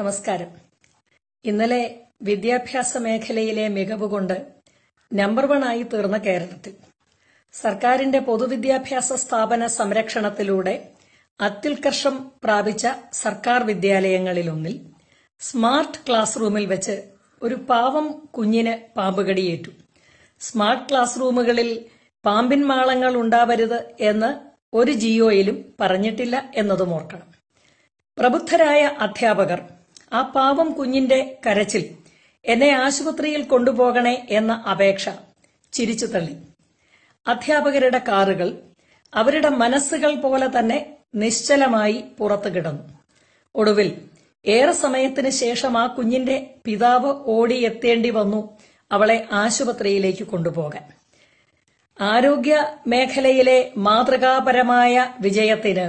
നമസ്കാരം ഇന്നലെ വിദ്യാഭ്യാസ മേഖലയിലെ മികവ് കൊണ്ട് നമ്പർ വൺ ആയി തീർന്ന കേരളത്തിൽ സർക്കാരിന്റെ പൊതുവിദ്യാഭ്യാസ സ്ഥാപന സംരക്ഷണത്തിലൂടെ അത്യുത്കർഷം പ്രാപിച്ച സർക്കാർ വിദ്യാലയങ്ങളിലൊന്നിൽ സ്മാർട്ട് ക്ലാസ് റൂമിൽ വെച്ച് ഒരു പാവം കുഞ്ഞിന് പാമ്പുകടിയേറ്റു സ്മാർട്ട് ക്ലാസ് റൂമുകളിൽ പാമ്പിൻമാളങ്ങൾ ഉണ്ടാവരുത് എന്ന് ഒരു ജിയോയിലും പറഞ്ഞിട്ടില്ല എന്നതും ഓർക്കണം പ്രബുദ്ധരായ അധ്യാപകർ ആ പാവം കുഞ്ഞിന്റെ കരച്ചിൽ എന്നെ ആശുപത്രിയിൽ കൊണ്ടുപോകണേ എന്ന അപേക്ഷ ചിരിച്ചു തള്ളി അധ്യാപകരുടെ കാറുകൾ അവരുടെ മനസ്സുകൾ പോലെ തന്നെ നിശ്ചലമായി പുറത്തു കിടന്നു ഒടുവിൽ ഏറെ സമയത്തിന് ശേഷം ആ കുഞ്ഞിന്റെ പിതാവ് ഓടിയെത്തേണ്ടി വന്നു അവളെ ആശുപത്രിയിലേക്ക് കൊണ്ടുപോകാൻ ആരോഗ്യ മേഖലയിലെ മാതൃകാപരമായ വിജയത്തിന്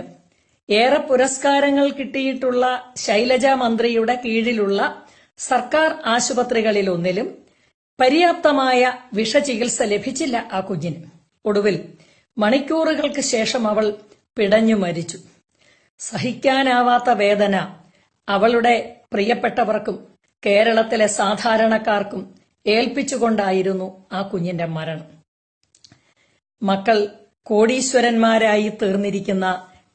ഏറെ പുരസ്കാരങ്ങൾ കിട്ടിയിട്ടുള്ള ശൈലജ മന്ത്രിയുടെ കീഴിലുള്ള സർക്കാർ ആശുപത്രികളിൽ ഒന്നിലും പര്യാപ്തമായ വിഷചികിത്സ ലഭിച്ചില്ല ആ കുഞ്ഞിന് ഒടുവിൽ മണിക്കൂറുകൾക്ക് ശേഷം അവൾ പിടഞ്ഞു മരിച്ചു സഹിക്കാനാവാത്ത വേദന അവളുടെ പ്രിയപ്പെട്ടവർക്കും കേരളത്തിലെ സാധാരണക്കാർക്കും ഏൽപ്പിച്ചുകൊണ്ടായിരുന്നു ആ കുഞ്ഞിന്റെ മരണം മക്കൾ കോടീശ്വരന്മാരായി തീർന്നിരിക്കുന്ന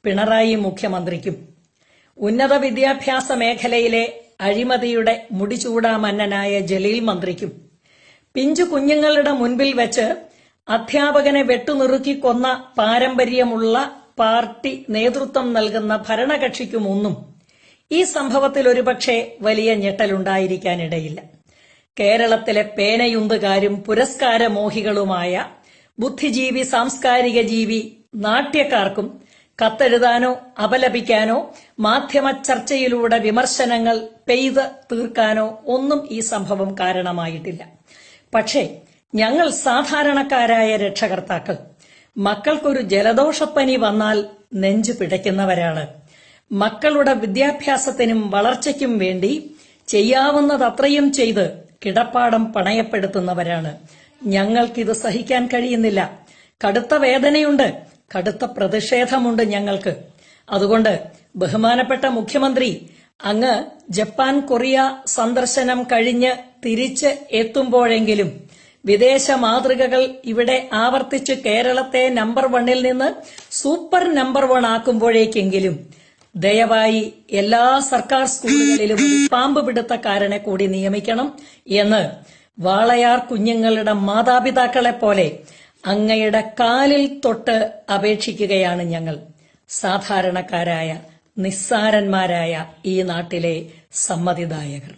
പിണറായി മുഖ്യമന്ത്രിക്കും ഉന്നത വിദ്യാഭ്യാസ മേഖലയിലെ അഴിമതിയുടെ മുടിചൂടാമന്നനായ ജലീൽ മന്ത്രിക്കും പിഞ്ചു കുഞ്ഞുങ്ങളുടെ മുൻപിൽ വെച്ച് അധ്യാപകനെ വെട്ടുനിറുക്കി കൊന്ന പാരമ്പര്യമുള്ള പാർട്ടി നേതൃത്വം നൽകുന്ന ഭരണകക്ഷിക്കുമൊന്നും ഈ സംഭവത്തിൽ ഒരുപക്ഷെ വലിയ ഞെട്ടലുണ്ടായിരിക്കാനിടയില്ല കേരളത്തിലെ പേനയുന്തുകാരും പുരസ്കാരമോഹികളുമായ ബുദ്ധിജീവി സാംസ്കാരിക ജീവി നാട്യക്കാർക്കും കത്തെഴുതാനോ അപലപിക്കാനോ മാധ്യമ ചർച്ചയിലൂടെ വിമർശനങ്ങൾ പെയ്ത് തീർക്കാനോ ഒന്നും ഈ സംഭവം കാരണമായിട്ടില്ല പക്ഷേ ഞങ്ങൾ സാധാരണക്കാരായ രക്ഷകർത്താക്കൾ മക്കൾക്കൊരു ജലദോഷപ്പനി വന്നാൽ നെഞ്ചു പിടയ്ക്കുന്നവരാണ് മക്കളുടെ വിദ്യാഭ്യാസത്തിനും വളർച്ചയ്ക്കും വേണ്ടി ചെയ്യാവുന്നതത്രയും ചെയ്ത് കിടപ്പാടം പണയപ്പെടുത്തുന്നവരാണ് ഞങ്ങൾക്കിത് സഹിക്കാൻ കഴിയുന്നില്ല കടുത്ത വേദനയുണ്ട് കടുത്ത പ്രതിഷേധമുണ്ട് ഞങ്ങൾക്ക് അതുകൊണ്ട് ബഹുമാനപ്പെട്ട മുഖ്യമന്ത്രി അങ്ങ് ജപ്പാൻ കൊറിയ സന്ദർശനം കഴിഞ്ഞ് തിരിച്ച് എത്തുമ്പോഴെങ്കിലും വിദേശ മാതൃകകൾ ഇവിടെ ആവർത്തിച്ച് കേരളത്തെ നമ്പർ വണ്ണിൽ നിന്ന് സൂപ്പർ നമ്പർ വൺ ആക്കുമ്പോഴേക്കെങ്കിലും ദയവായി എല്ലാ സർക്കാർ സ്കൂളുകളിലും പാമ്പ് പിടുത്തക്കാരനെ കൂടി നിയമിക്കണം എന്ന് വാളയാർ കുഞ്ഞുങ്ങളുടെ മാതാപിതാക്കളെ പോലെ അങ്ങയുടെ കാലിൽ തൊട്ട് അപേക്ഷിക്കുകയാണ് ഞങ്ങൾ സാധാരണക്കാരായ നിസ്സാരന്മാരായ ഈ നാട്ടിലെ സമ്മതിദായകർ